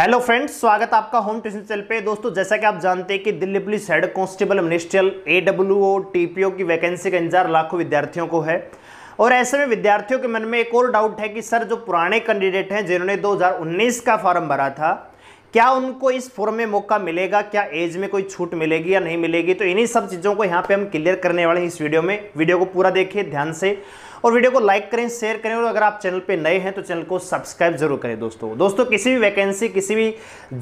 hello friends स्वागत आपका home tuition cell पे दोस्तों जैसा कि आप जानते हैं कि Delhi police head constable ministerial A W T की वैकेंसी का इंतजार लाखों विद्यार्थियों को है और ऐसे में विद्यार्थियों के मन में एक और डाउट है कि सर जो पुराने कैंडिडेट हैं जिन्होंने 2019 का फॉर्म भरा था क्या उनको इस फॉर्म में मौका मिलेगा क्या एज में कोई छूट मिलेगी या नहीं मिलेगी तो इन्हीं सब चीज़ों को यहाँ पे हम क्लियर करने वाले हैं इस वीडियो में वीडियो को पूरा देखिए ध्यान से और वीडियो को लाइक करें शेयर करें और अगर आप चैनल पे नए हैं तो चैनल को सब्सक्राइब जरूर करें दोस्तों दोस्तों किसी भी वैकेंसी किसी भी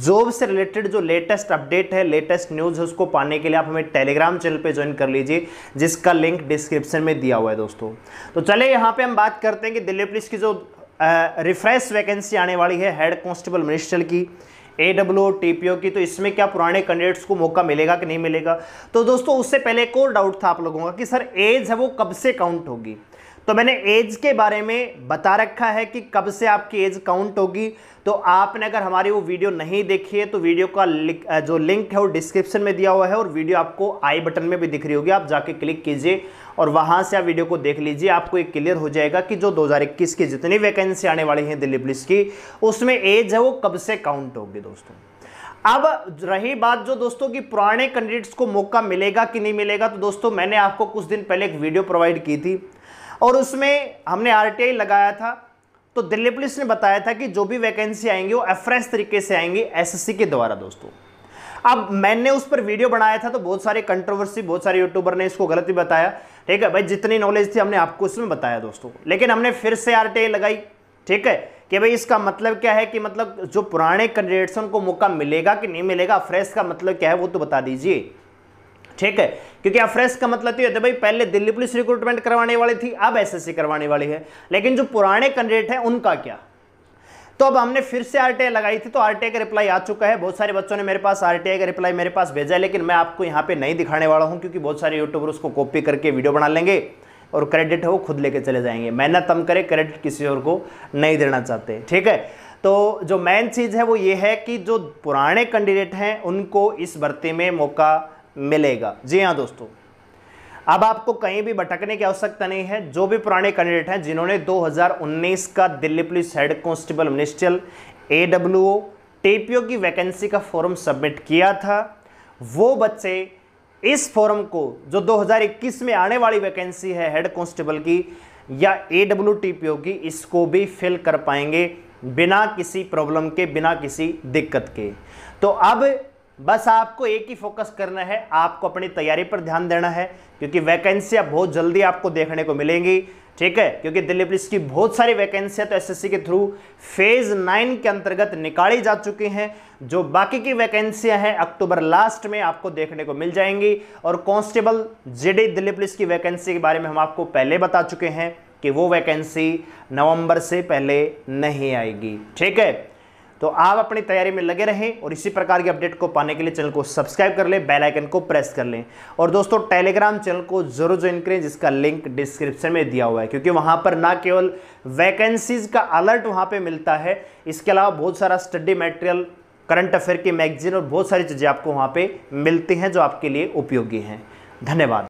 जॉब से रिलेटेड जो लेटेस्ट अपडेट है लेटेस्ट न्यूज़ है उसको पाने के लिए आप हमें टेलीग्राम चैनल पर ज्वाइन कर लीजिए जिसका लिंक डिस्क्रिप्शन में दिया हुआ है दोस्तों तो चले यहाँ पर हम बात करते हैं कि दिल्ली पुलिस की जो रिफ्रेश वैकेंसी आने वाली है हेड कॉन्स्टेबल मिनिस्टर की A W T P O की तो इसमें क्या पुराने कैंडिडेट्स को मौका मिलेगा कि नहीं मिलेगा तो दोस्तों उससे पहले एक और डाउट था आप लोगों का कि सर एज है वो कब से काउंट होगी तो मैंने एज के बारे में बता रखा है कि कब से आपकी एज काउंट होगी तो आपने अगर हमारी वो वीडियो नहीं देखी है तो वीडियो का जो लिंक है वो डिस्क्रिप्शन में दिया हुआ है और वीडियो आपको आई बटन में भी दिख रही होगी आप जाके क्लिक कीजिए और वहाँ से आप वीडियो को देख लीजिए आपको एक क्लियर हो जाएगा कि जो 2021 की जितनी वैकेंसी आने वाली हैं दिल्ली पुलिस की उसमें एज है वो कब से काउंट होगी दोस्तों अब रही बात जो दोस्तों की पुराने कैंडिडेट्स को मौका मिलेगा कि नहीं मिलेगा तो दोस्तों मैंने आपको कुछ दिन पहले एक वीडियो प्रोवाइड की थी और उसमें हमने आर लगाया था तो दिल्ली पुलिस ने बताया था कि जो भी वैकेंसी आएंगी वो एफ्रेश तरीके से आएंगी एसएससी के द्वारा दोस्तों अब मैंने उस पर वीडियो बनाया था तो बहुत सारे कंट्रोवर्सी बहुत सारे यूट्यूबर ने इसको गलत भी बताया ठीक है भाई जितनी नॉलेज थी हमने आपको उसमें बताया दोस्तों लेकिन हमने फिर से आर लगाई ठीक है कि भाई इसका मतलब क्या है कि मतलब जो पुराने कैंडिडेट्स उनको मौका मिलेगा कि नहीं मिलेगा फ्रेश का मतलब क्या है वो तो बता दीजिए ठीक है क्योंकि आप फ्रेश का मतलब तो भाई पहले दिल्ली पुलिस रिक्रूटमेंट करवाने वाली थी अब एसएससी करवाने वाली है लेकिन जो पुराने कैंडिडेट हैं उनका क्या तो अब हमने फिर से आरटीआई लगाई थी तो आरटीआई का रिप्लाई आ चुका है बहुत सारे बच्चों ने मेरे पास आरटीआई का रिप्लाई मेरे पास भेजा है लेकिन मैं आपको यहाँ पे नहीं दिखाने वाला हूँ क्योंकि बहुत सारे यूट्यूबर उसको कॉपी करके वीडियो बना लेंगे और क्रेडिट है वो खुद लेके चले जाएंगे मेहनत हम करें क्रेडिट किसी और को नहीं देना चाहते ठीक है तो जो मेन चीज़ है वो ये है कि जो पुराने कैंडिडेट हैं उनको इस भर्ती में मौका मिलेगा जी हाँ दोस्तों अब आपको कहीं भी भटकने की आवश्यकता नहीं है जो भी पुराने कैंडिडेट हैं जिन्होंने 2019 का Delhi police head constable ministerial AWO TPO की वैकेंसी का फॉर्म सबमिट किया था वो बच्चे इस फॉर्म को जो 2021 में आने वाली वैकेंसी है हेड कांस्टेबल की या ए डब्ल्यू की इसको भी फिल कर पाएंगे बिना किसी प्रॉब्लम के बिना किसी दिक्कत के तो अब बस आपको एक ही फोकस करना है आपको अपनी तैयारी पर ध्यान देना है क्योंकि वैकेंसियाँ बहुत जल्दी आपको देखने को मिलेंगी ठीक है क्योंकि दिल्ली पुलिस की बहुत सारी वैकेंसियां तो एसएससी के थ्रू फेज़ नाइन के अंतर्गत निकाली जा चुकी हैं जो बाकी की वैकेंसियां हैं अक्टूबर लास्ट में आपको देखने को मिल जाएंगी और कांस्टेबल जेडी दिल्ली पुलिस की वैकेंसी के बारे में हम आपको पहले बता चुके हैं कि वो वैकेंसी नवंबर से पहले नहीं आएगी ठीक है तो आप अपनी तैयारी में लगे रहें और इसी प्रकार के अपडेट को पाने के लिए चैनल को सब्सक्राइब कर लें बेल आइकन को प्रेस कर लें और दोस्तों टेलीग्राम चैनल को जरूर ज्वाइन करें जिसका लिंक डिस्क्रिप्शन में दिया हुआ है क्योंकि वहाँ पर ना केवल वैकेंसीज का अलर्ट वहाँ पर मिलता है इसके अलावा बहुत सारा स्टडी मटेरियल करंट अफेयर की मैगजीन और बहुत सारी चीज़ें आपको वहाँ पर मिलती हैं जो आपके लिए उपयोगी हैं धन्यवाद